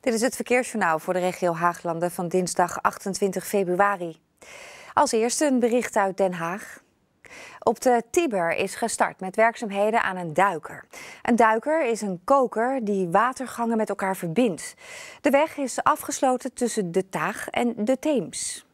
Dit is het verkeersjournaal voor de regio Haaglanden van dinsdag 28 februari. Als eerste een bericht uit Den Haag. Op de Tiber is gestart met werkzaamheden aan een duiker. Een duiker is een koker die watergangen met elkaar verbindt. De weg is afgesloten tussen de Taag en de Theems.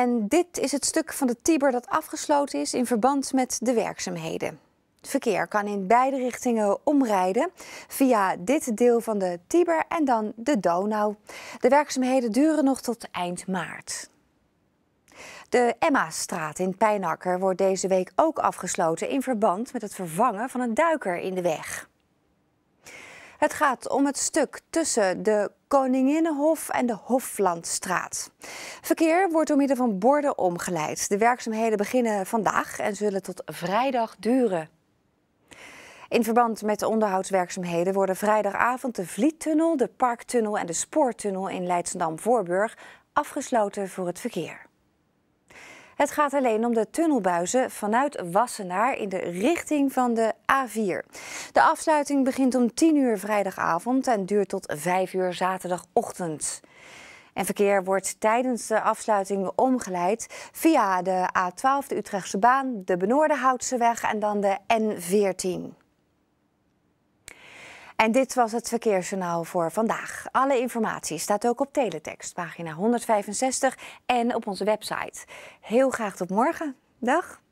En dit is het stuk van de Tiber dat afgesloten is in verband met de werkzaamheden. Verkeer kan in beide richtingen omrijden via dit deel van de Tiber en dan de Donau. De werkzaamheden duren nog tot eind maart. De Emma-straat in Pijnakker wordt deze week ook afgesloten in verband met het vervangen van een duiker in de weg. Het gaat om het stuk tussen de Koninginnenhof en de Hoflandstraat. Verkeer wordt door middel van borden omgeleid. De werkzaamheden beginnen vandaag en zullen tot vrijdag duren. In verband met de onderhoudswerkzaamheden worden vrijdagavond de Vliettunnel, de Parktunnel en de Spoortunnel in Leidsendam-Voorburg afgesloten voor het verkeer. Het gaat alleen om de tunnelbuizen vanuit Wassenaar in de richting van de A4. De afsluiting begint om 10 uur vrijdagavond en duurt tot 5 uur zaterdagochtend. En verkeer wordt tijdens de afsluiting omgeleid via de A12, de Utrechtse baan, de Benoordenhoutse weg en dan de N14. En dit was het verkeersjournaal voor vandaag. Alle informatie staat ook op teletext, pagina 165 en op onze website. Heel graag tot morgen. Dag.